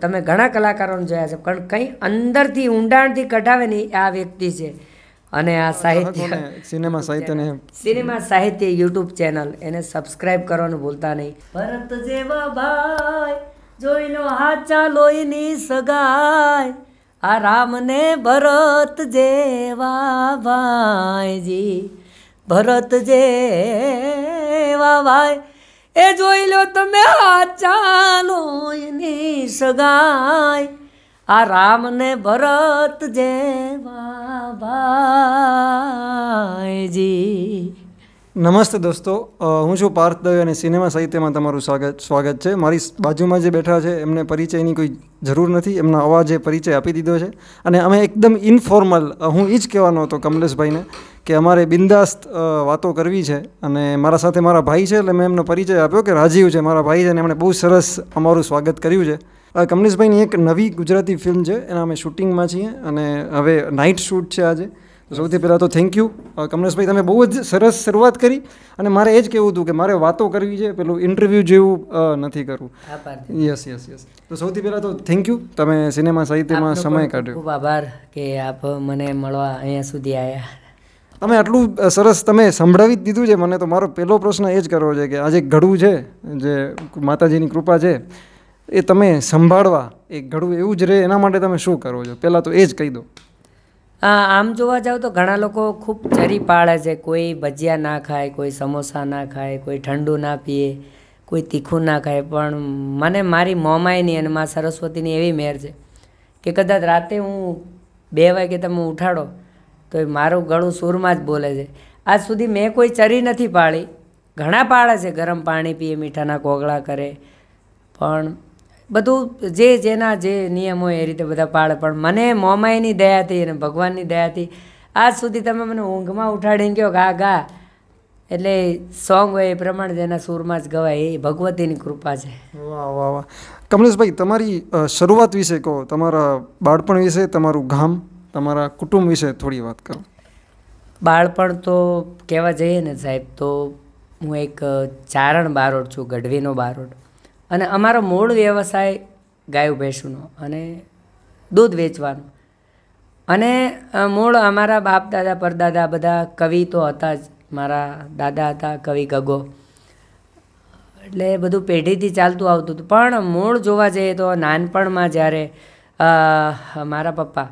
તમે ઘણા કલાકારોને જોયા છે પણ કંઈ અંદરથી ઊંડાણથી કઢાવે ને આ વ્યક્તિ છે અને આ સાહિત્ય સિનેમા સાહિત્યને સિનેમા સાહિત્ય યુટ્યુબ ચેનલ એને સબસ્ક્રાઇબ કરવાનું ભૂલતા નહીં ભરત જેવા ભાઈ જોઈ લો હાચા લોહીની સગાઈ આ રામને ભરત જેવા ભાઈજી ભરત જેવા ભાઈ એ જોઈ લો તમે આચાનો એની સગાઈ આ રામને ભરત જેવા ભાઈજી નમસ્તે દોસ્તો હું છું પાર્થ દવે અને સિનેમા સાહિત્યમાં તમારું સ્વાગત સ્વાગત છે મારી બાજુમાં જે બેઠા છે એમને પરિચયની કોઈ જરૂર નથી એમના અવાજે પરિચય આપી દીધો છે અને અમે એકદમ ઇન્ફોર્મલ હું એ જ કહેવાનો હતો કમલેશભાઈને કે અમારે બિંદાસ્ત વાતો કરવી છે અને મારા સાથે મારા ભાઈ છે એટલે મેં એમનો પરિચય આપ્યો કે રાજીવ છે મારા ભાઈ છે અને એમણે બહુ સરસ અમારું સ્વાગત કર્યું છે કમલેશભાઈની એક નવી ગુજરાતી ફિલ્મ છે એના અમે શૂટિંગમાં છીએ અને હવે નાઇટ શૂટ છે આજે સૌથી પહેલાં તો થેન્ક યુ કમલેશભાઈ તમે બહુ જ સરસ શરૂઆત કરી અને મારે એ જ કહેવું હતું કે મારે વાતો કરવી છે પેલું ઇન્ટરવ્યૂ જેવું નથી કરવું યસ યસ યસ તો સૌથી પહેલાં તો થેન્ક યુ તમે સિનેમા સાહિત્યમાં સમય કાઢ્યો ખૂબ આભાર કે આપ મને મળવા અહીંયા સુધી આવ્યા તમે આટલું સરસ તમે સંભળાવી જ દીધું છે મને તો મારો પહેલો પ્રશ્ન એ જ કરવો છે કે આજે ઘડું છે જે માતાજીની કૃપા છે એ તમે સંભાળવા એ ઘડું એવું જ રહે એના માટે તમે શું કરો છો પહેલાં તો એ જ કહી દો આમ જોવા જાવ તો ઘણા લોકો ખૂબ ચરી પાળે છે કોઈ ભજીયા ના ખાય કોઈ સમોસા ના ખાય કોઈ ઠંડુ ના પીએ કોઈ તીખું ના ખાય પણ મને મારી મોમાઈની અને મા સરસ્વતીની એવી મેર છે કે કદાચ રાતે હું બે વાગે તમે ઉઠાડો તો એ મારું ગળું સૂરમાં જ બોલે છે આજ સુધી મેં કોઈ ચરી નથી પાળી ઘણા પાળે છે ગરમ પાણી પીએ મીઠાના કોગળા કરે પણ બધું જે જેના જે નિયમો એ રીતે બધા પાળે પણ મને મોમાઈની દયાથી અને ભગવાનની દયાથી આજ સુધી તમે મને ઊંઘમાં ઉઠાડીને કહો ગા ગા એટલે સોંગ હોય એ પ્રમાણે જેના સુરમાં જ ગવાય એ ભગવતીની કૃપા છે વાહ વાહ વાહ કમલેશભાઈ તમારી શરૂઆત વિશે કહો તમારા બાળપણ વિશે તમારું ગામ તમારા કુટુંબ વિશે થોડી વાત કરો બાળપણ તો કહેવા જઈએ ને સાહેબ તો હું એક ચારણ બારોડ છું ગઢવીનો બારોડ અને અમારો મૂળ વ્યવસાય ગાયું ભેંસુનો અને દૂધ વેચવાનું અને મૂળ અમારા બાપ દાદા પરદાદા બધા કવિ તો હતા જ મારા દાદા હતા કવિ ગગો એટલે બધું પેઢીથી ચાલતું આવતું હતું પણ મૂળ જોવા જઈએ તો નાનપણમાં જ્યારે મારા પપ્પા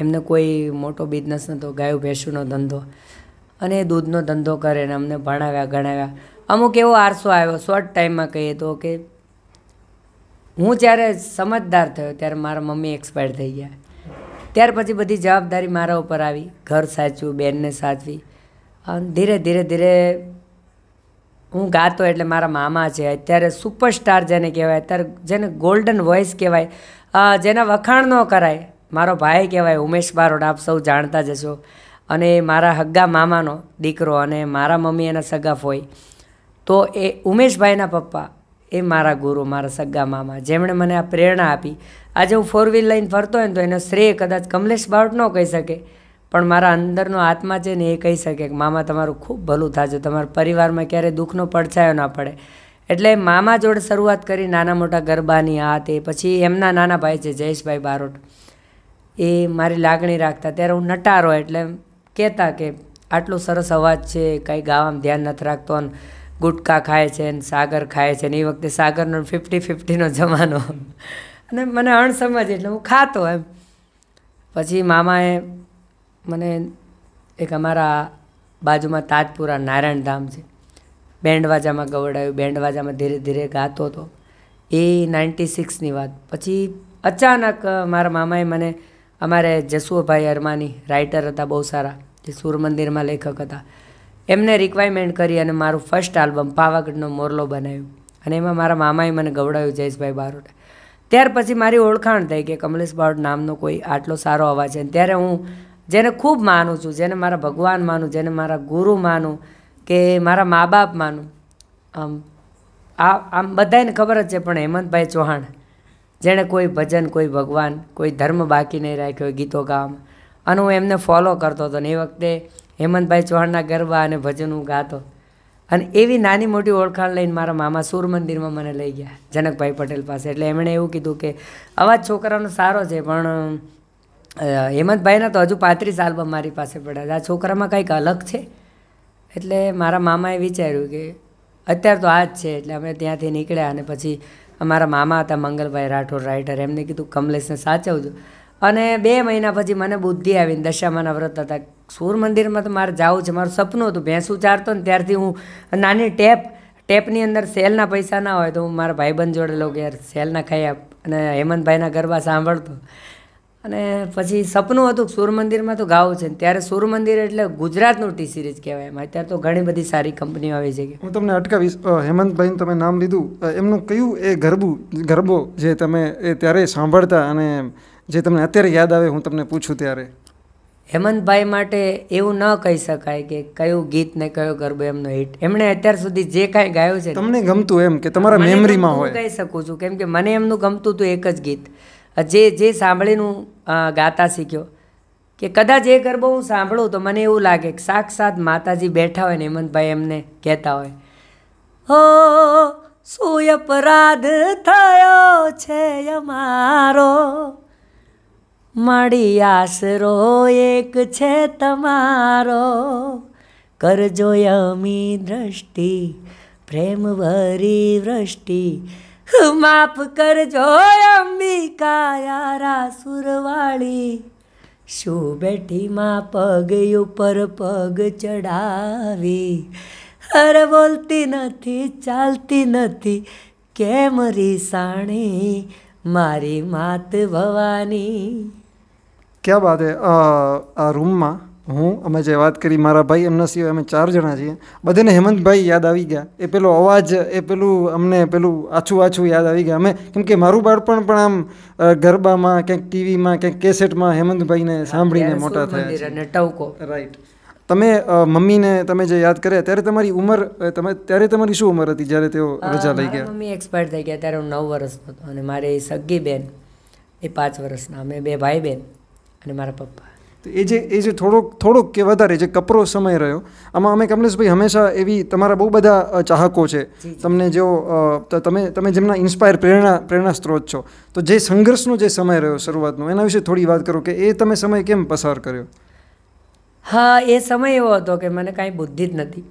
એમને કોઈ મોટો બિઝનેસ નહોતો ગાયું ભેંસુનો ધંધો અને દૂધનો ધંધો કરે ને અમને ભણાવ્યા ગણાવ્યા અમુક એવો આરસો આવ્યો શોર્ટ ટાઈમમાં કહીએ તો કે હું જ્યારે સમજદાર થયો ત્યારે મારા મમ્મી એક્સપાયર થઈ ગયા ત્યાર પછી બધી જવાબદારી મારા ઉપર આવી ઘર સાચવું બેનને સાચવી અને ધીરે ધીરે ધીરે હું ગાતો એટલે મારા મામા છે અત્યારે સુપરસ્ટાર જેને કહેવાય અત્યારે જેને ગોલ્ડન વોઇસ કહેવાય જેના વખાણ ન કરાય મારો ભાઈ કહેવાય ઉમેશ બારોડ આપ સૌ જાણતા જશો હશો અને મારા હગ્ગા મામાનો દીકરો અને મારા મમ્મી એના સગા હોય તો એ ઉમેશભાઈના પપ્પા એ મારા ગુરુ મારા સગા મામા જેમણે મને આ પ્રેરણા આપી આજે હું ફોર વ્હીલ લઈને ફરતો હોય ને તો એનો શ્રેય કદાચ કમલેશ બાવટ ન કહી શકે પણ મારા અંદરનો આત્મા છે ને એ કહી શકે કે મામા તમારું ખૂબ ભલું થાજો તમારા પરિવારમાં ક્યારેય દુઃખનો પડછાયો ના પડે એટલે મામા જોડે શરૂઆત કરી નાના મોટા ગરબાની આ તે પછી એમના નાના ભાઈ છે જયેશભાઈ બારોટ એ મારી લાગણી રાખતા ત્યારે હું નટારો એટલે કહેતા કે આટલો સરસ અવાજ છે કંઈ ગાવામાં ધ્યાન નથી રાખતો અને ગુટકા ખાય છે ને સાગર ખાય છે ને એ વખતે સાગરનો ફિફ્ટી ફિફ્ટીનો જમાનો અને મને અણસમજ એટલે હું ખાતો એમ પછી મામાએ મને એક અમારા બાજુમાં તાજપુરા નારાયણધામ છે બેન્ડવાજામાં ગવડાયું બેન્ડવાજામાં ધીરે ધીરે ગાતો હતો એ નાઇન્ટી સિક્સની વાત પછી અચાનક મારા મામાએ મને અમારે જસુભાઈ અરમાની રાઇટર હતા બહુ સારા જે સૂર મંદિરમાં લેખક હતા એમને રિક્વાયરમેન્ટ કરી અને મારું ફર્સ્ટ આલ્બમ પાવાગઢનો મોરલો બનાવ્યું અને એમાં મારા મામાએ મને ગવડાવ્યું જયેશભાઈ બારોટે ત્યાર પછી મારી ઓળખાણ થઈ કે કમલેશ બારોટ નામનો કોઈ આટલો સારો અવાજ છે ત્યારે હું જેને ખૂબ માનું છું જેને મારા ભગવાન માનું જેને મારા ગુરુ માનું કે મારા મા બાપ માનું આમ આ આમ બધાને ખબર જ છે પણ હેમંતભાઈ ચૌહાણ જેણે કોઈ ભજન કોઈ ભગવાન કોઈ ધર્મ બાકી નહીં રાખ્યો ગીતો ગામ અને હું એમને ફોલો કરતો હતો ને એ વખતે હેમંતભાઈ ચૌહાણના ગરબા અને ભજન હું ગાતો અને એવી નાની મોટી ઓળખાણ લઈને મારા મામા સૂર મંદિરમાં મને લઈ ગયા જનકભાઈ પટેલ પાસે એટલે એમણે એવું કીધું કે અવાજ છોકરાનો સારો છે પણ હેમંતભાઈના તો હજુ પાંત્રીસ આલ્બમ મારી પાસે પડ્યા આ છોકરામાં કંઈક અલગ છે એટલે મારા મામાએ વિચાર્યું કે અત્યારે તો આ જ છે એટલે અમે ત્યાંથી નીકળ્યા અને પછી અમારા મામા હતા મંગલભાઈ રાઠોડ રાઇટર એમને કીધું કમલેશને સાચવજો અને બે મહિના પછી મને બુદ્ધિ આવીને દશામાના વ્રત હતા સૂર મંદિરમાં તો મારે જવું છે મારું સપનું હતું ભેંસું ચારતો ને ત્યારથી હું નાની ટેપ ટેપની અંદર સેલના પૈસા ના હોય તો હું મારા ભાઈબંધ જોડે લઉં કે યાર સેલના ખાઈ આપ અને હેમંતભાઈના ગરબા સાંભળતો અને પછી સપનું હતું સૂર મંદિરમાં તો ગાવું છે ત્યારે સૂર મંદિર એટલે ગુજરાતનું ટી સિરીઝ કહેવાય એમ અત્યારે તો ઘણી બધી સારી કંપનીઓ આવી છે હું તમને અટકાવીશ હેમંતભાઈનું તમે નામ લીધું એમનું કયું એ ગરબું ગરબો જે તમે એ ત્યારે સાંભળતા અને જે તમને અત્યારે યાદ આવે હું તમને પૂછું ત્યારે હેમંતભાઈ માટે એવું ન કહી શકાય કે કયું ગીત ને કયો ગરબો એમનો હિટ એમણે અત્યાર સુધી જે કાંઈ ગાયું છે તમને ગમતું એમ કે તમારા મેમરીમાં હોય કહી શકું છું કેમ કે મને એમનું ગમતું હતું એક જ ગીત જે જે સાંભળીને ગાતા શીખ્યો કે કદાચ એ ગરબો હું સાંભળું તો મને એવું લાગે કે સાક્ષાત માતાજી બેઠા હોય ને હેમંતભાઈ એમને કહેતા હોય હો શું અપરાધ થયો છે અમારો માડી આશરો એક છે તમારો કરજો અમી દ્રષ્ટિ પ્રેમ ભરી વૃષ્ટિ માફ કરજો અંબિકા યારા સુરવાળી શું બેઠી માં પગ ઉપર પગ ચડાવી અરે બોલતી નથી ચાલતી નથી કેમ રીસાણી મારી માત ભવાની ક્યાં વાત એ આ રૂમમાં હું અમે જે વાત કરી મારા ભાઈ એમના સિવાય અમે ચાર જણા છીએ બધાને હેમંતભાઈ યાદ આવી ગયા એ પેલો અવાજ એ પેલું અમને પેલું આછું આછું યાદ આવી ગયા અમે કેમ કે મારું બાળપણ પણ આમ ગરબામાં ક્યાંક ટીવીમાં ક્યાંક કેસેટમાં હેમંતભાઈને સાંભળીને મોટા થયા રાઈટ તમે મમ્મીને તમે જે યાદ કર્યા ત્યારે તમારી ઉંમર તમે ત્યારે તમારી શું ઉંમર હતી જ્યારે તેઓ રજા લઈ ગયા મમ્મી એક્સપાયર થઈ ગયા ત્યારે હું નવ વર્ષનો હતો અને મારી સગી બેન એ પાંચ વર્ષના અમે બે ભાઈ બેન અને મારા પપ્પા એ જે એ જે થોડોક થોડોક કે વધારે જે કપરો સમય રહ્યો આમાં અમે કમલેશભાઈ હંમેશા એવી તમારા બહુ બધા ચાહકો છે તમને જેઓ તમે તમે જેમના ઇન્સ્પાયર પ્રેરણા પ્રેરણા સ્ત્રોત છો તો જે સંઘર્ષનો જે સમય રહ્યો શરૂઆતનો એના વિશે થોડી વાત કરો કે એ તમે સમય કેમ પસાર કર્યો હા એ સમય એવો હતો કે મને કાંઈ બુદ્ધિ જ નથી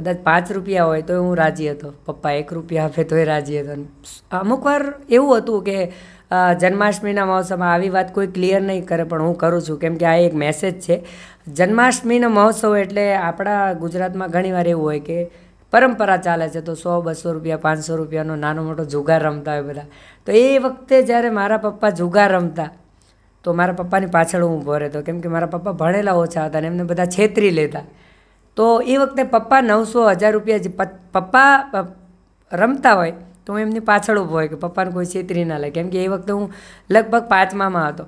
કદાચ પાંચ રૂપિયા હોય તો હું રાજી હતો પપ્પા એક રૂપિયા આપે તો એ રાજી હતો અમુક વાર એવું હતું કે જન્માષ્ટમીના મહોત્સવમાં આવી વાત કોઈ ક્લિયર નહીં કરે પણ હું કરું છું કેમ કે આ એક મેસેજ છે જન્માષ્ટમીનો મહોત્સવ એટલે આપણા ગુજરાતમાં ઘણીવાર એવું હોય કે પરંપરા ચાલે છે તો સો બસો રૂપિયા પાંચસો રૂપિયાનો નાનો મોટો જુગાર રમતા હોય બધા તો એ વખતે જ્યારે મારા પપ્પા જુગાર રમતા તો મારા પપ્પાની પાછળ હું ઊભો રહેતો કેમ કે મારા પપ્પા ભણેલા ઓછા હતા અને એમને બધા છેતરી લેતા તો એ વખતે પપ્પા નવસો હજાર રૂપિયા પપ્પા રમતા હોય તો હું એમની પાછળ ઊભો હોય કે પપ્પાને કોઈ છેતરી ના લાગે કેમ કે એ વખતે હું લગભગ પાંચમામાં હતો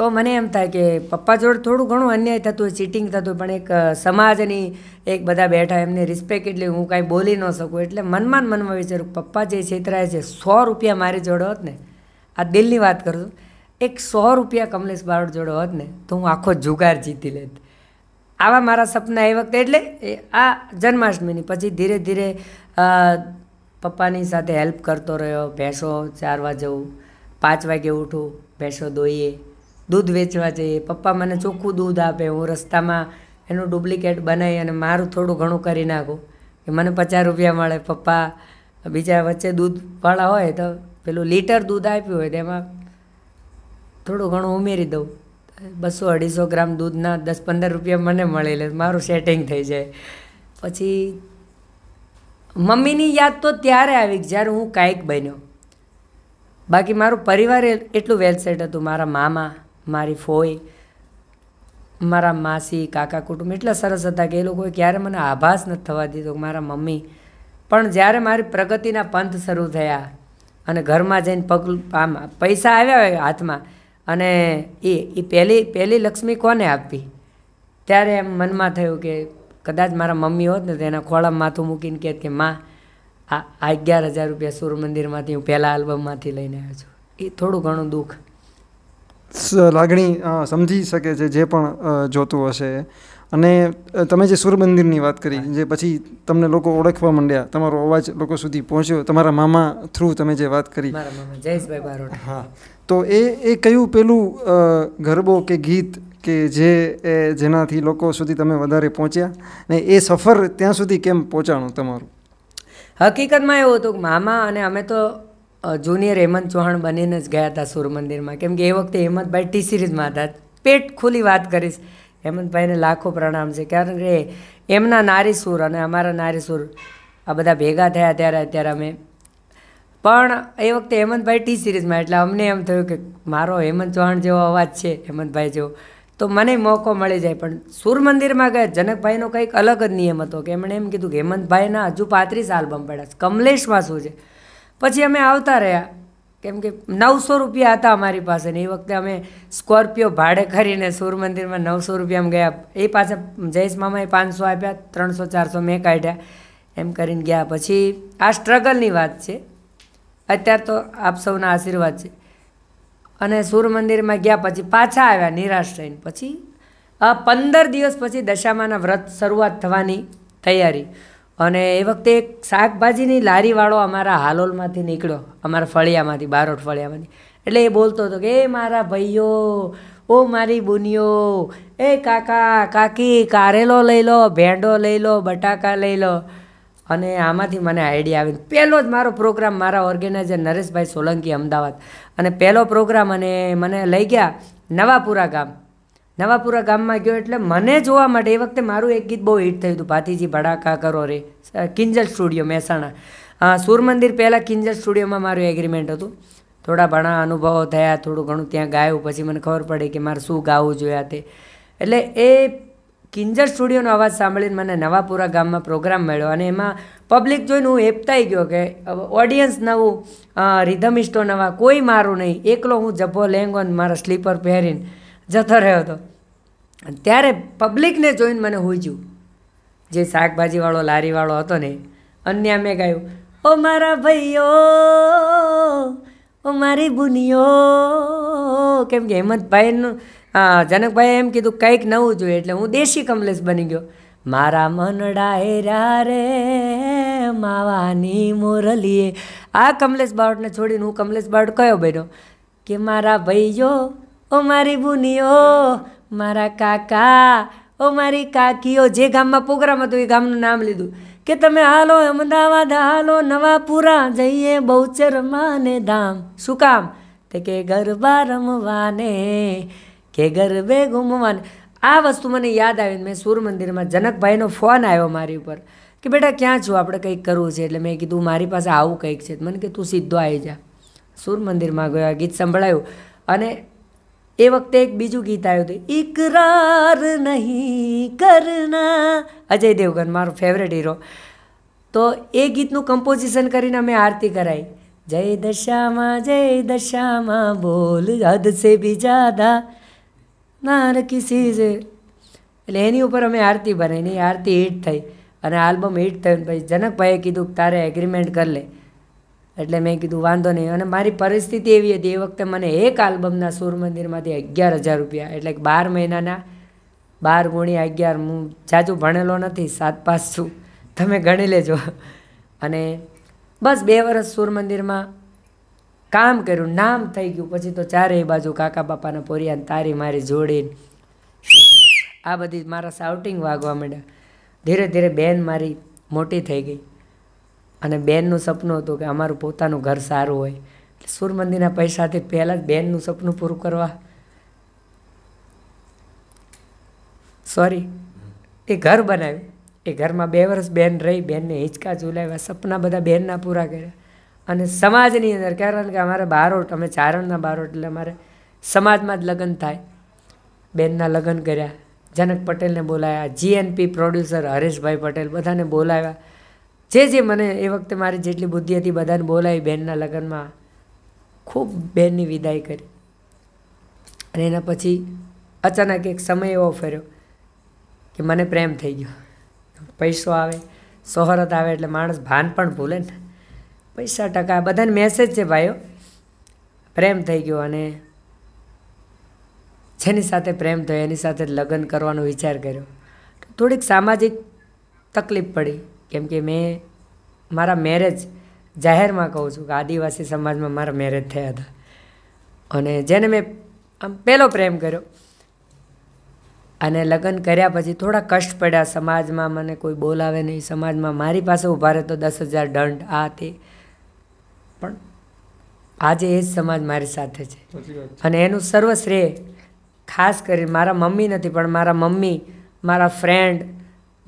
તો મને એમ થાય કે પપ્પા જોડે થોડું ઘણું અન્યાય થતું હોય ચીટિંગ થતું પણ એક સમાજની એક બધા બેઠા એમને રિસ્પેક્ટ એટલે હું કાંઈ બોલી ન શકું એટલે મનમાં મનમાં વિચારું પપ્પા જે છેતરાય છે સો રૂપિયા મારી જોડે હોત ને આ દિલની વાત કરું એક સો રૂપિયા કમલેશ બારોટ જોડે હોત ને તો હું આખો જુગાર જીતી લેત આવા મારા સપના એ વખતે એટલે આ જન્માષ્ટમીની પછી ધીરે ધીરે પપ્પાની સાથે હેલ્પ કરતો રહ્યો ભેંસો ચારવા જવું પાંચ વાગે ઉઠું ભેંસો દોઈએ દૂધ વેચવા જઈએ પપ્પા મને ચોખ્ખું દૂધ આપે હું રસ્તામાં એનું ડુપ્લિકેટ બનાવી અને મારું થોડું ઘણું કરી નાખું કે મને પચાસ રૂપિયા મળે પપ્પા બીજા વચ્ચે દૂધવાળા હોય તો પેલું લીટર દૂધ આપ્યું હોય તેમાં થોડું ઘણું ઉમેરી દઉં બસો અઢીસો ગ્રામ દૂધના દસ પંદર રૂપિયા મને મળે લે મારું સેટિંગ થઈ જાય પછી મમ્મીની યાદ તો ત્યારે આવી જ્યારે હું કાંઈક બન્યો બાકી મારો પરિવાર એટલું વેલસેટ હતું મારા મામા મારી ફોઈ મારા માસી કાકા કુટુંબ એટલા સરસ હતા કે એ લોકોએ ક્યારે મને આભાસ નથી થવા દીધો મારા મમ્મી પણ જ્યારે મારી પ્રગતિના પંથ શરૂ થયા અને ઘરમાં જઈને પગ આમ પૈસા આવ્યા હોય હાથમાં અને એ એ પહેલી પહેલી લક્ષ્મી કોને આપવી ત્યારે એમ મનમાં થયું કે કદાચ મારા મમ્મી હોત ને તો એના ખોળામાં માથું મૂકીને કહેત કે માં આ અગિયાર હજાર રૂપિયા સૂર્યમંદિરમાંથી હું પહેલાં આલ્બમમાંથી લઈને આવ્યો છું એ થોડું ઘણું દુઃખ લાગણી સમજી શકે છે જે પણ જોતું હશે અને તમે જે સૂર્યમંદિરની વાત કરી જે પછી તમને લોકો ઓળખવા માંડ્યા તમારો અવાજ લોકો સુધી પહોંચ્યો તમારા મામા થ્રુ તમે જે વાત કરી મારા મામા જયેશભાઈ બારોડ હા તો એ એ કયું પેલું ગરબો કે ગીત કે જે જેનાથી લોકો સુધી તમે વધારે પહોંચ્યા ને એ સફર ત્યાં સુધી કેમ પહોંચાણું તમારું હકીકતમાં એવું હતું કે મામા અને અમે તો જુનિયર હેમંત ચૌહાણ બનીને જ ગયા હતા સૂર્ય મંદિરમાં કેમ કે એ વખતે હેમંતભાઈ ટી સિરીઝમાં હતા પેટ ખુલી વાત કરીશ હેમંતભાઈને લાખો પ્રણામ છે કારણ કે એમના નારી સુર અને અમારા નારી સુર આ બધા ભેગા થયા ત્યારે અત્યારે અમે પણ એ વખતે હેમંતભાઈ ટી સિરીઝમાં એટલે અમને એમ થયું કે મારો હેમંત ચૌહાણ જેવો અવાજ છે હેમંતભાઈ જેવો તો મને મોકો મળી જાય પણ સૂર મંદિરમાં ગયા જનકભાઈનો કંઈક અલગ જ નિયમ હતો કે એમણે એમ કીધું કે હેમંતભાઈના હજુ પાંત્રીસ આલ્બમ પડ્યા કમલેશમાં શું છે પછી અમે આવતા રહ્યા કેમ કે નવસો રૂપિયા હતા અમારી પાસે ને એ વખતે અમે સ્કોર્પિયો ભાડે કરીને સૂર મંદિરમાં નવસો રૂપિયામાં ગયા એ પાસે જયેશ મામાએ પાંચસો આપ્યા ત્રણસો ચારસો મેં કાઢ્યા એમ કરીને ગયા પછી આ સ્ટ્રગલની વાત છે અત્યાર તો આપ સૌના આશીર્વાદ છે અને સૂર્ય મંદિરમાં ગયા પછી પાછા આવ્યા નિરાશ થઈને પછી આ પંદર દિવસ પછી દશામાના વ્રત શરૂઆત થવાની તૈયારી અને એ વખતે એક શાકભાજીની લારીવાળો અમારા હાલોલમાંથી નીકળ્યો અમારા ફળિયામાંથી બારોટ ફળિયામાંથી એટલે એ બોલતો હતો કે એ મારા ભાઈઓ ઓ મારી બુનિયો એ કાકા કાકી કારેલો લઈ લો ભેંડો લઈ લો બટાકા લઈ લો અને આમાંથી મને આઈડિયા આવ્યો પહેલો જ મારો પ્રોગ્રામ મારા ઓર્ગેનાઇઝર નરેશભાઈ સોલંકી અમદાવાદ અને પહેલો પ્રોગ્રામ અને મને લઈ ગયા નવાપુરા ગામ નવાપુરા ગામમાં ગયો એટલે મને જોવા માટે એ વખતે મારું એક ગીત બહુ હિટ થયું હતું ભાતીજી ભડાકા કરો રે કિંજલ સ્ટુડિયો મહેસાણા સૂર્યમંદિર પહેલાં કિંજલ સ્ટુડિયોમાં મારું એગ્રીમેન્ટ હતું થોડા ઘણા અનુભવો થયા થોડું ઘણું ત્યાં ગાયું પછી મને ખબર પડી કે મારે શું ગાવું જોયા તે એટલે એ કિંજર સ્ટુડિયોનો અવાજ સાંભળીને મને નવાપુરા ગામમાં પ્રોગ્રામ મળ્યો અને એમાં પબ્લિક જોઈને હું હેપતાઈ ગયો કે ઓડિયન્સ નવું રિધમિસ્ટો નવા કોઈ મારું નહીં એકલો હું જભ્ભો લેંગો અને મારા સ્લીપર પહેરીને જતો રહ્યો હતો ત્યારે પબ્લિકને જોઈને મને હુજ્યું જે શાકભાજીવાળો લારીવાળો હતો ને અન્ય મેં ગાયું ઓ મારા ભાઈઓ ઓ મારી બુનિયો કેમ કે હેમંતભાઈનું હા જનકભાઈ એમ કીધું કંઈક નવું જોઈએ એટલે હું દેશી કમલેશ બની ગયો મારા મન ડાયરા રે માવાની મોરલીએ આ કમલેશ બાવટને છોડીને હું કમલેશ બાવટ કયો બન્યો કે મારા ભાઈઓ ઓ મારી બુનીઓ મારા કાકા ઓ મારી કાકીઓ જે ગામમાં પોગ્રામ હતો એ ગામનું નામ લીધું કે તમે હાલો અમદાવાદ હાલો નવાપુરા જઈએ બહુચર માને ધામ શું કામ તે કે ગરબા રમવાને કે ગરબે ગુમવાન આ વસ્તુ મને યાદ આવીને મેં સૂર મંદિરમાં જનકભાઈનો ફોન આવ્યો મારી ઉપર કે બેટા ક્યાં છું આપણે કંઈક કરવું છે એટલે મેં કીધું મારી પાસે આવું કંઈક છે મને કે તું સીધો આવી જા સૂર મંદિરમાં ગયો ગીત સંભળાયું અને એ વખતે એક બીજું ગીત આવ્યું હતું ઇકરાર નહીં કરના અજય દેવગન મારો ફેવરેટ હીરો તો એ ગીતનું કમ્પોઝિશન કરીને અમે આરતી કરાવી જય દશામાં જય દશામાં બોલ હદ સે બી જાદા નાર કિસી છે એટલે એની ઉપર અમે આરતી બનાવીને આરતી હિટ થઈ અને આલ્બમ હિટ થયું પછી જનકભાઈએ કીધું કે તારે એગ્રીમેન્ટ કરી લે એટલે મેં કીધું વાંધો નહીં અને મારી પરિસ્થિતિ એવી હતી એ વખતે મને એક આલ્બમના સૂર મંદિરમાંથી અગિયાર હજાર રૂપિયા એટલે બાર મહિનાના બાર ગુણ્યા અગિયાર હું જાજુ ભણેલો નથી સાત પાસ છું તમે ગણી લેજો અને બસ બે વર્ષ સૂર મંદિરમાં કામ કર્યું નામ થઈ ગયું પછી તો ચારેય બાજુ કાકા બાપાના પોરિયાને તારી મારી જોડીને આ બધી મારા સાઉટિંગ વાગવા માંડ્યા ધીરે ધીરે બેન મારી મોટી થઈ ગઈ અને બેનનું સપનું હતું કે અમારું પોતાનું ઘર સારું હોય સૂર મંદિરના પૈસાથી પહેલાં જ બેનનું સપનું પૂરું કરવા સોરી એ ઘર બનાવ્યું એ ઘરમાં બે વર્ષ બેન રહી બેનને હિંચકા ઝુલાવ્યા સપના બધા બેનના પૂરા કર્યા અને સમાજની અંદર કારણ કે અમારે બારોટ અમે ચારણના બારોટ એટલે અમારે સમાજમાં જ લગ્ન થાય બહેનના લગ્ન કર્યા જનક પટેલને બોલાયા જીએનપી પ્રોડ્યુસર હરેશભાઈ પટેલ બધાને બોલાવ્યા જે જે મને એ વખતે મારી જેટલી બુદ્ધિ હતી બધાને બોલાવી બેનના લગ્નમાં ખૂબ બેનની વિદાય કરી અને એના પછી અચાનક એક સમય એવો ફર્યો કે મને પ્રેમ થઈ ગયો પૈસો આવે સોહરત આવે એટલે માણસ ભાન પણ ભૂલે ને પૈસા ટકા બધાને મેસેજ છે ભાઈઓ પ્રેમ થઈ ગયો અને જેની સાથે પ્રેમ થયો એની સાથે લગ્ન કરવાનો વિચાર કર્યો થોડીક સામાજિક તકલીફ પડી કેમ કે મેં મારા મેરેજ જાહેરમાં કહું છું કે આદિવાસી સમાજમાં મારા મેરેજ થયા હતા અને જેને મેં આમ પહેલો પ્રેમ કર્યો અને લગ્ન કર્યા પછી થોડા કષ્ટ પડ્યા સમાજમાં મને કોઈ બોલાવે નહીં સમાજમાં મારી પાસે ઊભા રહે તો દસ હજાર દંડ આ તે પણ આજે એ જ સમાજ મારી સાથે છે અને એનું સર્વશ્રેય ખાસ કરી મારા મમ્મી નથી પણ મારા મમ્મી મારા ફ્રેન્ડ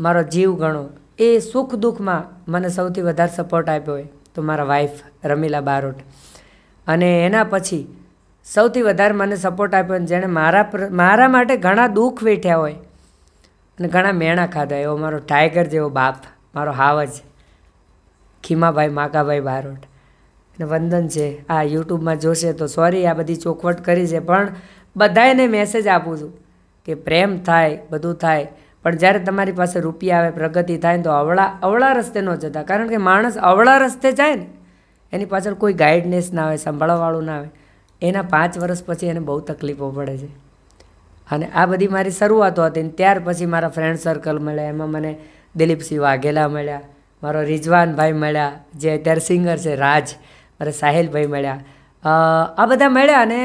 મારો જીવ ગણો એ સુખ દુઃખમાં મને સૌથી વધારે સપોર્ટ આપ્યો હોય તો મારા વાઈફ રમીલા બારોટ અને એના પછી સૌથી વધારે મને સપોર્ટ આપ્યો જેણે મારા મારા માટે ઘણા દુઃખ વેઠ્યા હોય અને ઘણા મેણા ખાધા એવો મારો ટાઈગર જેવો બાપ મારો હાવજ ખીમાભાઈ માકાભાઈ બારોટ અને વંદન છે આ યુટ્યુબમાં જોશે તો સોરી આ બધી ચોખવટ કરી છે પણ બધાને મેસેજ આપું છું કે પ્રેમ થાય બધું થાય પણ જ્યારે તમારી પાસે રૂપિયા આવે પ્રગતિ થાય ને તો અવળા અવળા રસ્તે ન જતા કારણ કે માણસ અવળા રસ્તે જાય ને એની પાછળ કોઈ ગાઈડનેસ ના આવે સંભાળવાવાળું ના આવે એના પાંચ વર્ષ પછી એને બહુ તકલીફો પડે છે અને આ બધી મારી શરૂઆતો હતી ત્યાર પછી મારા ફ્રેન્ડ સર્કલ મળ્યા એમાં મને દિલીપસિંહ વાઘેલા મળ્યા મારો રિજવાનભાઈ મળ્યા જે અત્યારે સિંગર છે રાજ મારે સાહિલભાઈ મળ્યા આ બધા મળ્યા અને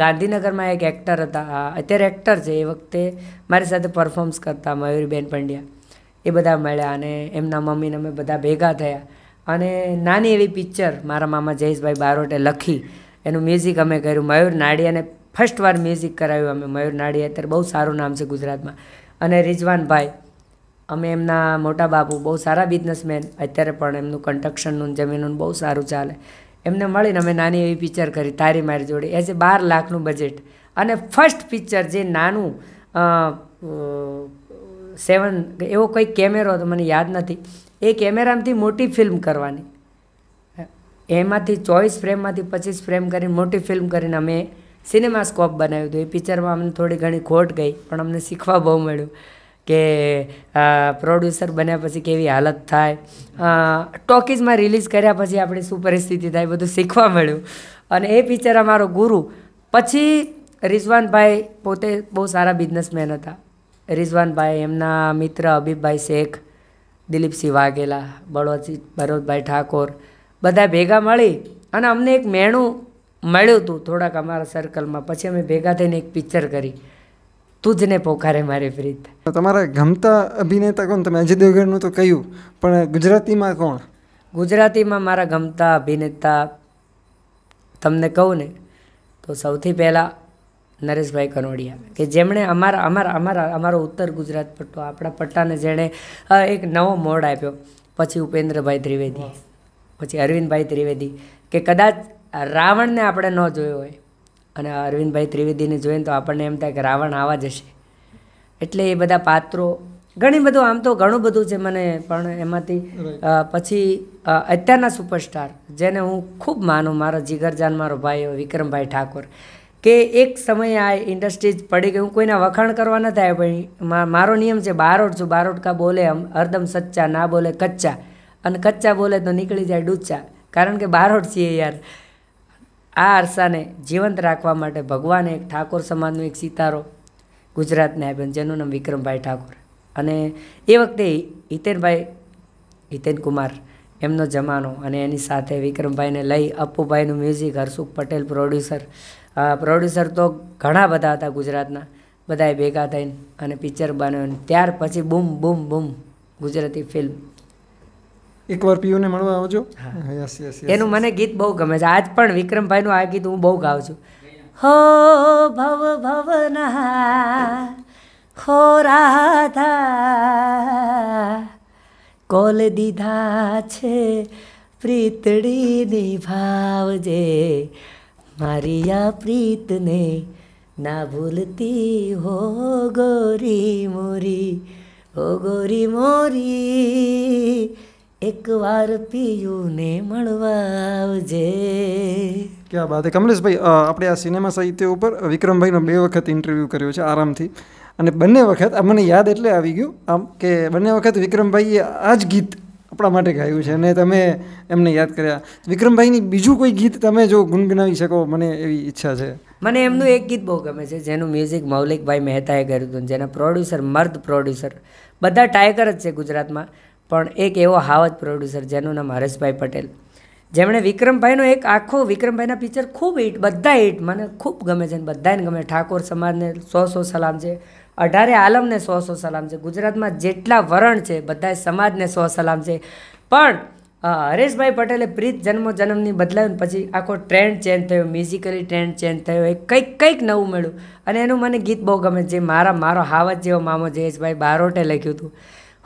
ગાંધીનગરમાં એક એક્ટર હતા અત્યારે એક્ટર છે એ વખતે મારી સાથે પરફોર્મન્સ કરતા મયુરબેન પંડ્યા એ બધા મળ્યા અને એમના મમ્મીને અમે બધા ભેગા થયા અને નાની એવી પિક્ચર મારા મામા જયેશભાઈ બારોટે લખી એનું મ્યુઝિક અમે કર્યું મયુર નાડિયાને ફર્સ્ટ વાર મ્યુઝિક કરાવ્યું અમે મયુર નાડિયા અત્યારે બહુ સારું નામ છે ગુજરાતમાં અને રિજવાનભાઈ અમે એમના મોટા બાપુ બહુ સારા બિઝનેસમેન અત્યારે પણ એમનું કન્સ્ટ્રક્શનનું જમીનનું બહુ સારું ચાલે એમને મળીને અમે નાની એવી પિક્ચર કરી તારી મારી જોડે એઝ એ બાર લાખનું બજેટ અને ફર્સ્ટ પિક્ચર જે નાનું સેવન એવો કંઈક કેમેરો હતો મને યાદ નથી એ કેમેરામાંથી મોટી ફિલ્મ કરવાની એમાંથી ચોવીસ ફ્રેમમાંથી પચીસ ફ્રેમ કરીને મોટી ફિલ્મ કરીને અમે સિનેમાસ્કોપ બનાવ્યું હતું એ પિક્ચરમાં અમને થોડી ઘણી ખોટ ગઈ પણ અમને શીખવા બહુ મળ્યું કે પ્રોડ્યુસર બન્યા પછી કેવી હાલત થાય ટોકીઝમાં રિલીઝ કર્યા પછી આપણે શું પરિસ્થિતિ થાય બધું શીખવા મળ્યું અને એ પિક્ચર અમારો ગુરુ પછી રિઝવાનભાઈ પોતે બહુ સારા બિઝનેસમેન હતા રિઝવાનભાઈ એમના મિત્ર અબીબભાઈ શેખ દિલીપસિંહ વાઘેલા બળવતસિંહ ભરતભાઈ ઠાકોર બધા ભેગા મળી અને અમને એક મેણું મળ્યું હતું થોડાક અમારા સર્કલમાં પછી અમે ભેગા થઈને એક પિક્ચર કરી તું જ ને પોકારે મારી પ્રીત તમારા ગમતા અભિનેતા કોણ તમે અજય દેવગણનું તો કહ્યું પણ ગુજરાતીમાં કોણ ગુજરાતીમાં મારા ગમતા અભિનેતા તમને કહું ને તો સૌથી પહેલાં નરેશભાઈ કનોડિયા કે જેમણે અમારા અમારા અમારા અમારો ઉત્તર ગુજરાત પટ્ટો આપણા પટ્ટાને જેણે એક નવો મોડ આપ્યો પછી ઉપેન્દ્રભાઈ ત્રિવેદી પછી અરવિંદભાઈ ત્રિવેદી કે કદાચ રાવણને આપણે ન જોયો હોય અને અરવિંદભાઈ ત્રિવેદીને જોઈને તો આપણને એમ થાય કે રાવણ આવા જશે એટલે એ બધા પાત્રો ઘણી બધું આમ તો ઘણું બધું છે મને પણ એમાંથી પછી અત્યારના સુપરસ્ટાર જેને હું ખૂબ માનું મારો જીગરજાન મારો ભાઈ વિક્રમભાઈ ઠાકોર કે એક સમયે આ ઇન્ડસ્ટ્રી પડી ગઈ હું કોઈના વખાણ કરવા ન થાય પણ મારો નિયમ છે બારોટ છું બારોટ કા બોલે હરદમ સચ્ચા ના બોલે કચ્ચા અને કચ્ચા બોલે તો નીકળી જાય ડૂચા કારણ કે બારોટ છીએ યાર આ આરસાને જીવંત રાખવા માટે ભગવાને એક ઠાકોર સમાજનો એક સિતારો ગુજરાતને આપ્યો જેનું નામ વિક્રમભાઈ ઠાકોર અને એ વખતે હિતેનભાઈ હિતેન કુમાર એમનો જમાનો અને એની સાથે વિક્રમભાઈને લઈ અપ્પુભાઈનું music Harshukh Patel producer producer તો ઘણા બધા હતા ગુજરાતના બધાએ ભેગા થઈને અને પિક્ચર બનાવ્યું ત્યાર પછી બૂમ બૂમ બૂમ ગુજરાતી ફિલ્મ એકવાર પીઓને મળવા આવજો યસ યસ એનું મને ગીત બહુ ગમે છે આજ પણ વિક્રમભાઈનું આ ગીત હું બહુ ગાઉં છું હો ભવ ભવના હો રાધા કોલ દીધા છે પ્રીતડી ભાવજે મારી આ પ્રીતને ના ભૂલતી હો ગોરી મોરી હો ગોરી મોરી એકવાર પિયુને મળવા આવજે ક્યાં વાત કમલેશભાઈ આપણે આ સિનેમા સાહિત્ય ઉપર વિક્રમભાઈનો બે વખત ઇન્ટરવ્યૂ કર્યો છે આરામથી અને બંને વખત આ મને યાદ એટલે આવી ગયું આમ કે બંને વખત વિક્રમભાઈએ આ જ ગીત આપણા માટે ગાયું છે અને તમે એમને યાદ કર્યા વિક્રમભાઈની બીજું કોઈ ગીત તમે જો ગુનગુનાવી શકો મને એવી ઈચ્છા છે મને એમનું એક ગીત બહુ ગમે છે જેનું મ્યુઝિક મૌલિકભાઈ મહેતાએ કર્યું હતું જેના પ્રોડ્યુસર મર્દ પ્રોડ્યુસર બધા ટાઈગર જ છે ગુજરાતમાં પણ એક એવો હાવત પ્રોડ્યુસર જેનું નામ હરેશભાઈ પટેલ જેમણે વિક્રમભાઈનો એક આખો વિક્રમભાઈના પિક્ચર ખૂબ હિટ બધા હિટ મને ખૂબ ગમે છે બધાને ગમે ઠાકોર સમાજને સો સો સલામ છે અઢારે આલમને સો સો સલામ છે ગુજરાતમાં જેટલા વરણ છે બધા સમાજને સો સલામ છે પણ હરેશભાઈ પટેલે પ્રીત જન્મો જન્મની બદલાયું પછી આખો ટ્રેન્ડ ચેન્જ થયો મ્યુઝિકલી ટ્રેન્ડ ચેન્જ થયો એ કંઈક કંઈક નવું મળ્યું અને એનું મને ગીત બહુ ગમે જે મારા મારો હાવત જેવો મામો જયેશભાઈ બારોટે લખ્યું હતું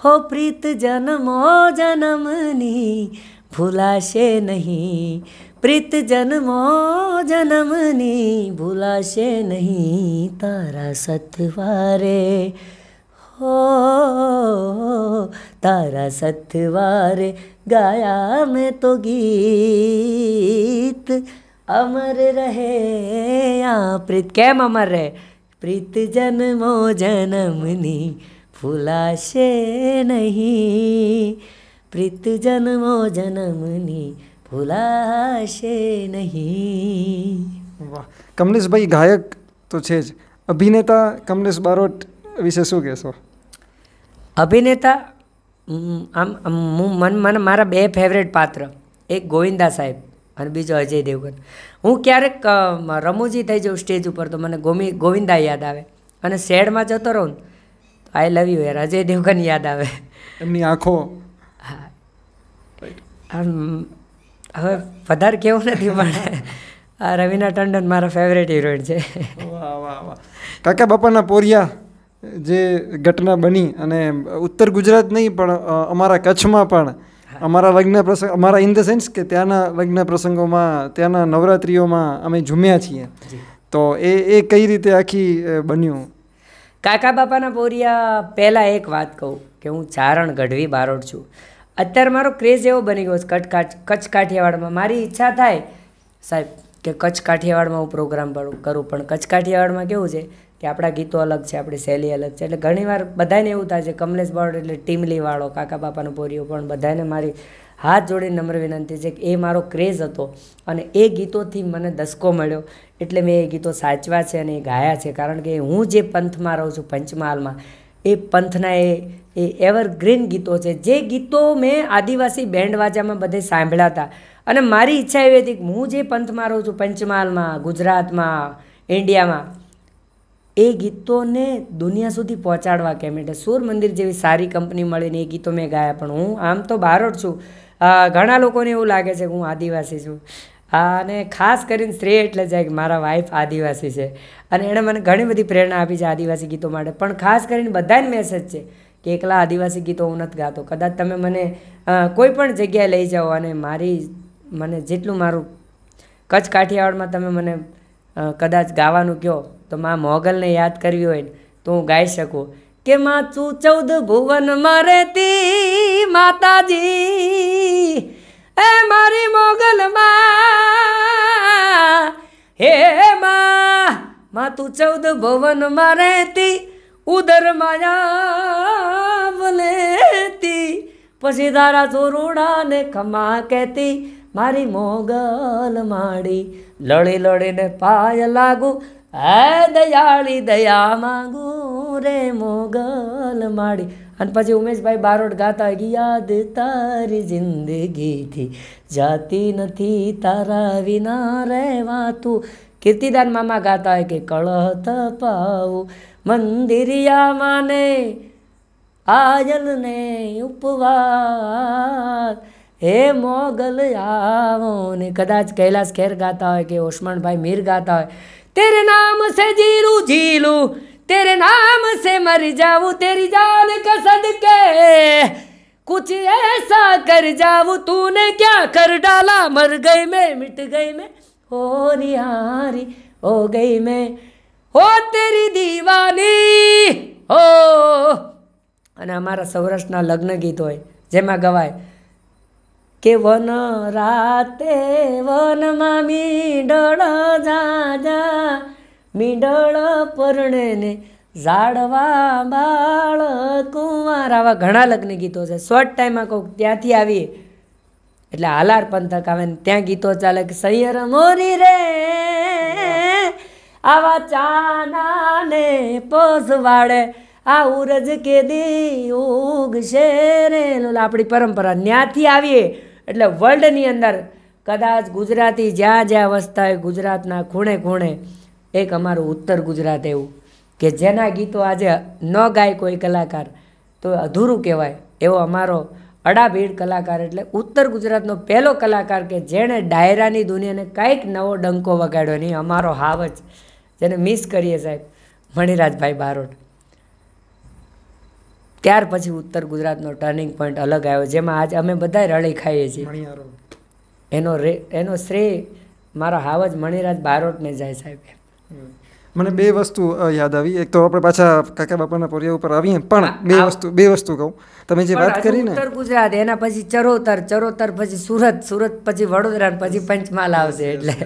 हो प्रीत जन्मो जन्मनी भुलाशे नहीं प्रीत जन्मो जन्मनी भुलाशे नहीं तारा सतवारे हो तारा सतवारे गाया मैं तो गीत अमर रहे या प्रीत कैम अमर रहे प्रीत जन्मो जन्मनी ભૂલાશે નહીં પ્રીત જન્મો જન્મની ભૂલાશે નહીં વાહ કમલેશભાઈ ગાયક તો છે જ અભિનેતા કમલેશ બારોટ વિશે શું કહેશો અભિનેતા આમ હું મન મને મારા બે ફેવરેટ પાત્ર એક ગોવિંદા સાહેબ અને બીજો અજય દેવગન હું ક્યારેક રમૂજી થઈ જાઉં સ્ટેજ ઉપર તો મને ગોમી ગોવિંદા યાદ આવે અને શેડમાં જતો રહું આઈ લવ યુ યાર અજય દેવગન યાદ આવે એમની આંખો હા હવે વધારે કેવું નથી પણ આ રવિના ટંડન મારા ફેવરેટ હિરોઈન છે વાહ વાહ વાહ કાકા બાપાના પોરિયા જે ઘટના બની અને ઉત્તર ગુજરાત નહીં પણ અમારા કચ્છમાં પણ અમારા લગ્ન પ્રસંગ અમારા ઇન ધ સેન્સ કે ત્યાંના લગ્ન પ્રસંગોમાં ત્યાંના નવરાત્રિઓમાં અમે ઝૂમ્યા છીએ તો એ એ કઈ રીતે આખી બન્યું કાકા બાપાના પોરિયા પહેલાં એક વાત કહું કે હું ચારણ ગઢવી બારોટ છું અત્યારે મારો ક્રેઝ એવો બની ગયો છે કટકાટ કચ્છ કાઠિયાવાડમાં મારી ઈચ્છા થાય સાહેબ કે કચ્છ કાઠિયાવાડમાં હું પ્રોગ્રામ કરું પણ કચ્છ કાઠિયાવાડમાં કેવું છે કે આપણા ગીતો અલગ છે આપણી શૈલી અલગ છે એટલે ઘણીવાર બધાને એવું થાય છે કમલેશ બારોટ એટલે ટીમલીવાળો કાકા બાપાનો પોરિયો પણ બધાને મારી હાથ જોડી નમ્ર વિનંતી છે કે એ મારો ક્રેઝ હતો અને એ ગીતોથી મને દસકો મળ્યો એટલે મેં એ ગીતો સાચવા છે અને એ ગાયા છે કારણ કે હું જે પંથમાં રહું છું પંચમહાલમાં એ પંથના એ એ એવરગ્રીન ગીતો છે જે ગીતો મેં આદિવાસી બેન્ડ વાજામાં બધે સાંભળ્યા હતા અને મારી ઈચ્છા એવી હતી કે હું જે પંથમાં રહું છું પંચમહાલમાં ગુજરાતમાં ઇન્ડિયામાં એ ગીતોને દુનિયા સુધી પહોંચાડવા કેમ એટલે સૂર મંદિર જેવી સારી કંપની મળીને એ ગીતો મેં ગાયા પણ હું આમ તો બહાર છું ઘણા લોકોને એવું લાગે છે કે હું આદિવાસી છું અને ખાસ કરીને સ્ત્રી એટલે જાય કે મારા વાઈફ આદિવાસી છે અને એણે મને ઘણી બધી પ્રેરણા આપી છે આદિવાસી ગીતો માટે પણ ખાસ કરીને બધાને મેસેજ છે કે એકલા આદિવાસી ગીતો હું નથી ગાતો કદાચ તમે મને કોઈ પણ જગ્યાએ લઈ જાઓ અને મારી મને જેટલું મારું કચ્છ કાઠિયાવાડમાં તમે મને કદાચ ગાવાનું કહો તો મા મોગલને યાદ કરવી હોય તો હું ગાઈ શકું કે માં તું ચૌદ ભુવનમાં રહેતી માતાજી હે મારી મોગલ માં હે માં માં તું ચૌદ ભવન માં રહેતી ઉદર માયા બોલેતી પછી તારા ચોરોડાને ખમા કહેતી મારી મોગલ માડી લડી લડીને પાય લાગુ હે દયાળી દયા માંગુ રે મોગલ માડી અને પછી ઉમેશભાઈ બારોટ ગાતા યાદ તારી જિંદગીથી જાતી નથી તારા વિના રહેવાતું કીર્તિદાન મામા ગાતા હોય કે કળહ તપાવું મંદિરિયા માને આજલને ઉપવાસ હે મોગલ આવો ને કદાચ કૈલાસ ખેર ગાતા હોય કે ઓસમણભાઈ મીર ગાતા હોય તેરે નામ સે જીરું જીલું તેરે નામ સે મરી જાવું તેરી જાન કા સદકે कुछ ऐसा कर जाऊ तूने क्या कर डाला मर गई मैं मिट गई मैं हो હારી हो ગઈ मैं હો તેરી દિવાલી હો અને અમારા સૌરાષ્ટ્રના લગ્ન ગીત હોય જેમાં ગવાય કે વન રાતે વનમાં મીડળ જાજા મીડળ પરણે ને ઝાડવા બાળ કુંવાર આવા ઘણા લગ્ન ગીતો છે શોર્ટ ટાઈમમાં કહું ત્યાંથી આવીએ એટલે હાલાર પંથક આવે ને ત્યાં ગીતો ચાલે કે સૈયર મોરી રે આવા ચાના ને પોસ વાળે આ ઉરજ કે દી ઉગશે રે આપણી પરંપરા ન્યાથી આવીએ એટલે વર્લ્ડની અંદર કદાચ ગુજરાતી જ્યાં જ્યાં વસતા હોય ગુજરાતના ખૂણે ખૂણે એક અમારું ઉત્તર ગુજરાત એવું કે જેના ગીતો આજે ન ગાય કોઈ કલાકાર તો અધૂરું કહેવાય એવો અમારો અડાભીડ કલાકાર એટલે ઉત્તર ગુજરાતનો પહેલો કલાકાર કે જેણે ડાયરાની દુનિયાને કંઈક નવો ડંકો વગાડ્યો નહીં અમારો હાવ જ જેને મિસ કરીએ સાહેબ મણિરાજભાઈ બારોટ ત્યાર પછી ઉત્તર ગુજરાતનો ટર્નિંગ પોઈન્ટ અલગ આવ્યો જેમાં આજ અમે બધા રળી ખાઈએ છીએ એનો રે એનો શ્રેય મારા હાવજ મણિરાજ બારોટને જાય સાહેબ મને બે વસ્તુ યાદ આવી એક તો આપણે પાછા કાકા બાપાના પોરિયા ઉપર આવીએ પણ બે વસ્તુ બે વસ્તુ કહું તમે જે વાત કરી ને ઉત્તર ગુજરાત એના પછી ચરોતર ચરોતર પછી સુરત સુરત પછી વડોદરા પછી પંચમહાલ આવશે એટલે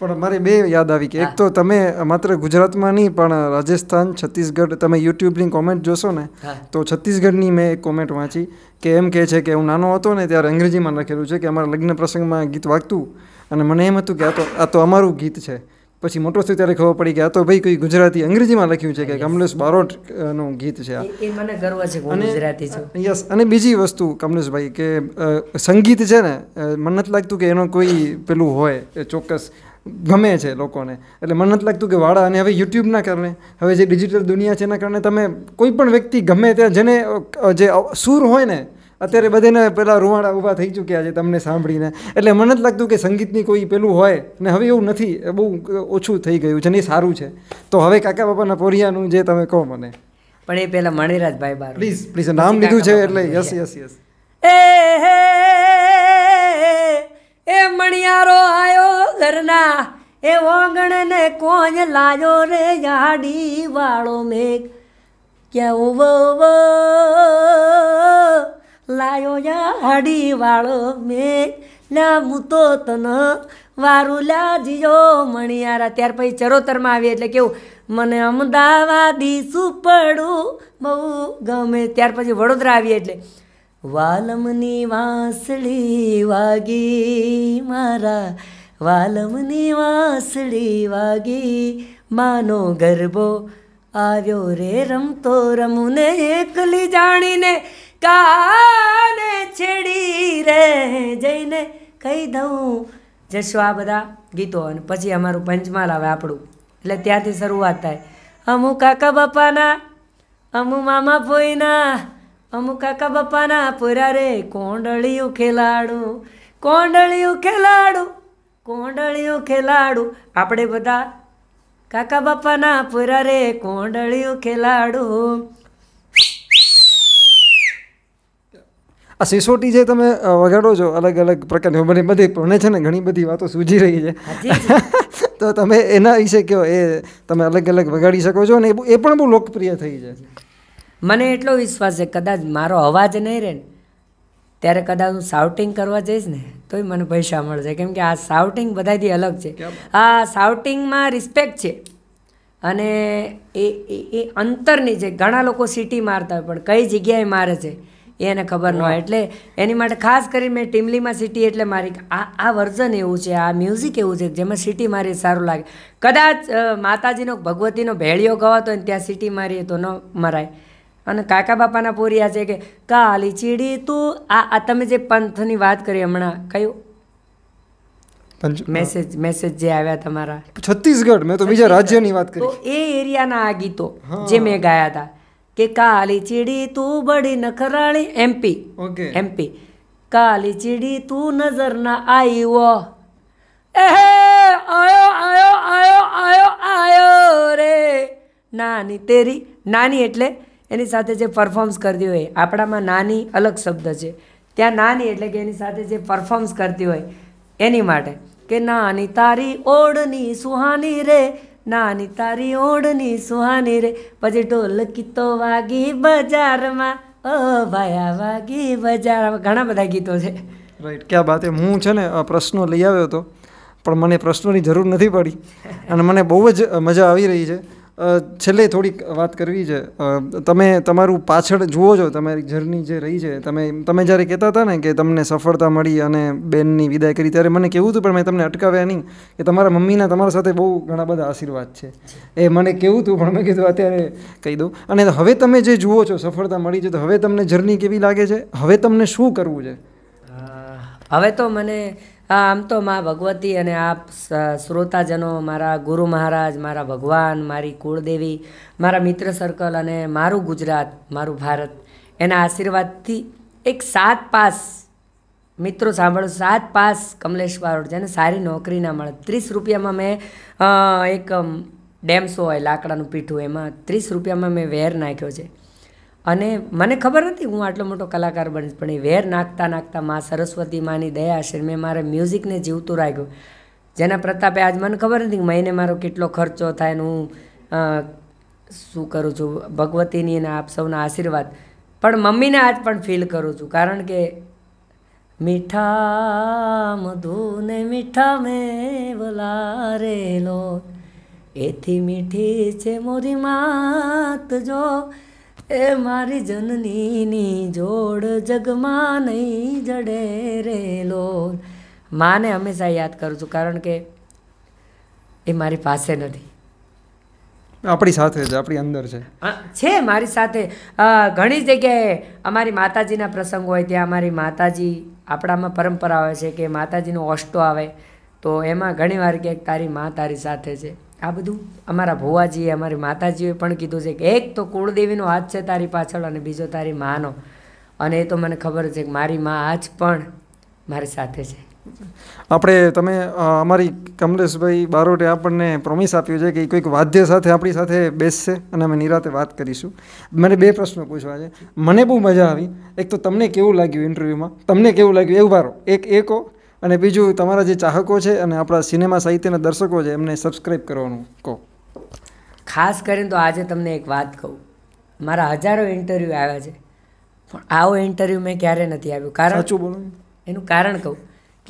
પણ મારે બે યાદ આવી કે એક તો તમે માત્ર ગુજરાતમાં નહીં પણ રાજસ્થાન છત્તીસગઢ તમે યુટ્યુબની કોમેન્ટ જોશો ને તો છત્તીસગઢની મેં એક કોમેન્ટ વાંચી કે એમ કહે છે કે હું નાનો હતો ને ત્યારે અંગ્રેજીમાં લખેલું છે કે અમારા લગ્ન પ્રસંગમાં ગીત વાગતું અને મને એમ હતું કે આ તો આ તો અમારું ગીત છે પછી મોટો થયો ત્યારે ખબર પડી કે આ તો ભાઈ કોઈ ગુજરાતી અંગ્રેજીમાં લખ્યું છે કે કમલેશ બારોટ નું ગીત છે આ એ મને ગર્વ છે ગુજરાતી છું યસ અને બીજી વસ્તુ કમલેશભાઈ કે સંગીત છે ને મને નથી લાગતું કે એનો કોઈ પેલું હોય ચોક્કસ ગમે છે લોકોને એટલે મને નથી લાગતું કે વાળા અને હવે યુટ્યુબના કારણે હવે જે ડિજિટલ દુનિયા છે એના કારણે તમે કોઈ પણ વ્યક્તિ ગમે ત્યાં જેને જે સૂર હોય ને અત્યારે બધાને પેલા રૂવાડા ઊભા થઈ ચૂક્યા છે તમને સાંભળીને એટલે મને જ લાગતું કે સંગીતની કોઈ પેલું હોય ને હવે એવું નથી એ બહુ ઓછું થઈ ગયું છે ને એ સારું છે તો હવે કાકા બાપાના પોરિયાનું જે તમે કહો મને પણ એ પહેલાં મણિરાજભાઈ બાર પ્લીઝ પ્લીઝ નામ લીધું છે એટલે યસ યસ યસ એ એ મણિયારો આયો ઘરના એ ઓગણને કોઈ લાયો રે જાડી વાળો મેઘ ક્યાં લાયો જાડી વાળો મેઘ લા હું તો તન વારું લાજીઓ મણિયારા ત્યાર પછી ચરોતરમાં આવી એટલે કેવું મને અમદાવાદી સુપડું બહુ ગમે ત્યાર પછી વડોદરા આવી એટલે વાલમની વાંસળી વાગી મારા વાલમની વાંસળી વાગી માનો ગરબો આવ્યો રે રમતો રમુને એકલી જાણીને કાને છેડી રે જઈને કહી દઉં જશો આ બધા ગીતો અને પછી અમારું પંચમાલ આવે આપણું એટલે ત્યાંથી શરૂઆત થાય અમુ કાકા બાપાના અમુ મામા ભોઈના અમુક કાકા બાપાના પુરા રે કોંડળિયું ખેલાડું કોંડળિયું ખેલાડું કોંડળિયું ખેલાડું આપણે બધા કાકા બાપાના પુરા રે કોંડળિયું ખેલાડું આ સિસોટી જે તમે વગાડો છો અલગ અલગ પ્રકારની મને બધી મને છે ને ઘણી બધી વાતો સૂજી રહી છે તો તમે એના વિશે કહો એ તમે અલગ અલગ વગાડી શકો છો ને એ પણ બહુ લોકપ્રિય થઈ છે મને એટલો વિશ્વાસ છે કદાચ મારો અવાજ નહીં રહે ને ત્યારે કદાચ હું સાઉટિંગ કરવા જઈશ ને તોય મને પૈસા મળશે કેમ કે આ સાઉટિંગ બધાથી અલગ છે આ સાઉટિંગમાં રિસ્પેક્ટ છે અને એ એ અંતરની છે ઘણા લોકો સિટી મારતા હોય પણ કઈ જગ્યાએ મારે છે એને ખબર ન હોય એટલે એની માટે ખાસ કરીને મેં ટીમલીમાં સિટી એટલે મારી આ આ વર્ઝન એવું છે આ મ્યુઝિક એવું છે જેમાં સિટી મારી સારું લાગે કદાચ માતાજીનો ભગવતીનો ભેળિયો ગવાતો હોય ને ત્યાં સિટી મારીએ તો ન મરાય અને કાકા બાપાના પૂરી છે કે કાલી ચીડી તું આ તમે જે પંથની વાત કરી હમણાં કયું મેસેજ મેસેજ જે આવ્યા તમારા છત્તીસગઢ મેં તો બીજા રાજ્યની વાત કરી તો એ એરિયાના આ ગીતો જે મેં ગાયા હતા કે કાલી ચીડી તું બડી નખરાળી એમપી ઓકે એમપી કાલી ચીડી તું નજર ના આવ્યો એ આયો આયો આયો આયો આયો રે નાની તેરી નાની એટલે એની સાથે જે પરફોર્મન્સ કરતી હોય આપણામાં નાની અલગ શબ્દ છે ત્યાં નાની એટલે કે એની સાથે જે પરફોર્મન્સ કરતી હોય એની માટે કે નાની તારી ઓઢની સુહાની રે નાની તારી ઓઢની સુહાની રે પછી ઢોલકી તો વાગી બજારમાં ઓ ભાયા વાગી બજારમાં ઘણા બધા ગીતો છે રાઈટ ક્યાં વાત હું છે ને પ્રશ્નો લઈ આવ્યો હતો પણ મને પ્રશ્નોની જરૂર નથી પડી અને મને બહુ જ મજા આવી રહી છે છેલ્લે થોડીક વાત કરવી છે તમે તમારું પાછળ જુઓ છો તમારી જર્ની જે રહી છે તમે તમે જ્યારે કહેતા હતા ને કે તમને સફળતા મળી અને બેનની વિદાય કરી ત્યારે મને કેવું હતું પણ મેં તમને અટકાવ્યા નહીં કે તમારા મમ્મીના તમારા સાથે બહુ ઘણા બધા આશીર્વાદ છે એ મને કેવું હતું પણ મેં કીધું અત્યારે કહી દઉં અને હવે તમે જે જુઓ છો સફળતા મળી છે તો હવે તમને જર્ની કેવી લાગે છે હવે તમને શું કરવું છે હવે તો મને આમ તો મા ભગવતી અને આપ શ્રોતાજનો મારા ગુરુ મહારાજ મારા ભગવાન મારી કુળદેવી મારા મિત્ર સર્કલ અને મારું ગુજરાત મારું ભારત એના આશીર્વાદથી એક સાત પાસ મિત્રો સાંભળો સાત પાસ કમલેશ જેને સારી નોકરી ના મળે ત્રીસ રૂપિયામાં મેં એક ડેમ્સો હોય લાકડાનું પીઠું એમાં ત્રીસ રૂપિયામાં મેં વેર નાખ્યો છે અને મને ખબર નથી હું આટલો મોટો કલાકાર બનીશ પણ એ વેર નાખતા નાખતા મા સરસ્વતી માની દયા છે મેં મારા મ્યુઝિકને જીવતું રાખ્યું જેના પ્રતાપે આજ મને ખબર નથી મહિને મારો કેટલો ખર્ચો થાય હું શું કરું છું ભગવતીની અને આપ સૌના આશીર્વાદ પણ મમ્મીને આજ પણ ફીલ કરું છું કારણ કે મીઠા મધુને મીઠા મેં બોલારેલો એથી મીઠી છે મોરી માત જો એ મારી જનનીની જોડ જગમાં નહીં જડે રે લોલ માને હંમેશા યાદ કરું છું કારણ કે એ મારી પાસે નથી આપણી સાથે છે આપણી અંદર છે છે મારી સાથે ઘણી જગ્યાએ અમારી માતાજીના પ્રસંગ હોય ત્યાં અમારી માતાજી આપણામાં પરંપરા હોય છે કે માતાજીનો ઓષ્ટો આવે તો એમાં ઘણીવાર કે તારી મા તારી સાથે છે આ બધું અમારા ભુવાજીએ અમારી માતાજીએ પણ કીધું છે કે એક તો કુળદેવીનો હાથ છે તારી પાછળ અને બીજો તારી માનો અને એ તો મને ખબર છે કે મારી મા આજ પણ મારી સાથે છે આપણે તમે અમારી કમલેશભાઈ બારોટે આપણને પ્રોમિસ આપ્યું છે કે કોઈક વાદ્ય સાથે આપણી સાથે બેસશે અને અમે નિરાતે વાત કરીશું મને બે પ્રશ્નો પૂછવા છે મને બહુ મજા આવી એક તો તમને કેવું લાગ્યું ઇન્ટરવ્યૂમાં તમને કેવું લાગ્યું એવું બારો એક એકો અને બીજું તમારા જે ચાહકો છે અને આપણા સિનેમા સાહિત્યના દર્શકો છે એમને સબસ્ક્રાઈબ કરવાનું કહો ખાસ કરીને તો આજે તમને એક વાત કહું મારા હજારો ઇન્ટરવ્યૂ આવ્યા છે પણ આવો ઇન્ટરવ્યૂ મેં ક્યારે નથી આવ્યું કારણ સાચું એનું કારણ કહું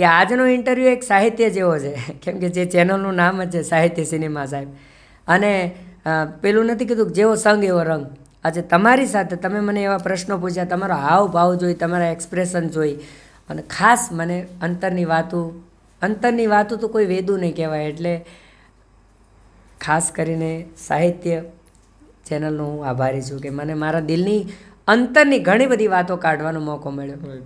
કે આજનો ઇન્ટરવ્યૂ એક સાહિત્ય જેવો છે કેમ કે જે ચેનલનું નામ જ છે સાહિત્ય સિનેમા સાહેબ અને પેલું નથી કીધું જેવો સંગ એવો રંગ આજે તમારી સાથે તમે મને એવા પ્રશ્નો પૂછ્યા તમારો હાવ ભાવ જોઈ તમારા એક્સપ્રેશન જોઈ અને ખાસ મને અંતરની વાતો અંતરની વાતો તો કોઈ વેદું નહીં કહેવાય એટલે ખાસ કરીને સાહિત્ય ચેનલનો હું આભારી છું કે મને મારા દિલની અંતરની ઘણી બધી વાતો કાઢવાનો મોકો મળ્યો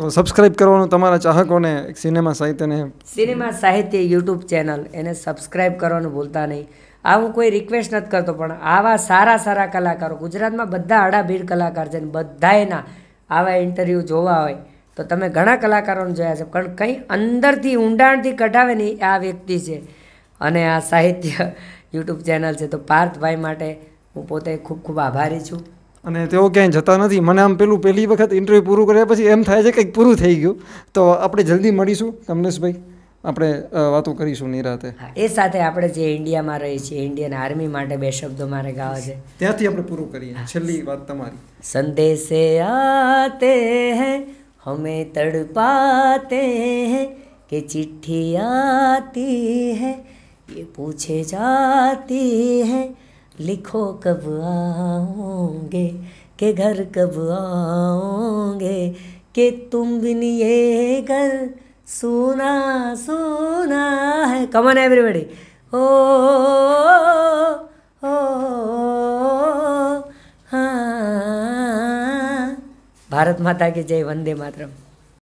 તો સબસ્ક્રાઇબ કરવાનું તમારા ચાહકોને સિનેમા સાહિત્યને સિનેમા સાહિત્ય યુટ્યુબ ચેનલ એને સબસ્ક્રાઇબ કરવાનું ભૂલતા નહીં આ હું કોઈ રિક્વેસ્ટ નથી કરતો પણ આવા સારા સારા કલાકારો ગુજરાતમાં બધા અડાભીડ કલાકાર છે બધાએના આવા ઇન્ટરવ્યૂ જોવા હોય તો તમે ઘણા કલાકારોને જોયા છે પણ કંઈ અંદરથી ઊંડાણથી કઢાવે નહીં આ વ્યક્તિ છે અને આ સાહિત્ય યુટ્યુબ ચેનલ છે તો પાર્થભાઈ માટે હું પોતે ખૂબ ખૂબ આભારી છું અને તેઓ ક્યાંય જતા નથી મને આમ પેલું પહેલી વખત ઇન્ટરવ્યૂ પૂરું કર્યા પછી એમ થાય છે કંઈક પૂરું થઈ ગયું તો આપણે જલ્દી મળીશું કમલેશભાઈ આપણે વાતો કરીશું નિરાતે એ સાથે આપણે જે ઇન્ડિયામાં રહીએ છીએ ઇન્ડિયન આર્મી માટે બે શબ્દો મારે ગાવા છે ત્યાંથી આપણે પૂરું કરીએ છેલ્લી વાત તમારી સંદેશે આતે હૈ हमें तड़पाते हैं कि चिट्ठी आती है ये पूछे जाती है लिखो कब आओगे के घर कब आओगे कि तुम बिन ये घर सोना सोना है कमन एवरीबडी ओ ओ हाँ ભારત માતા કે જય વંદે માતરમ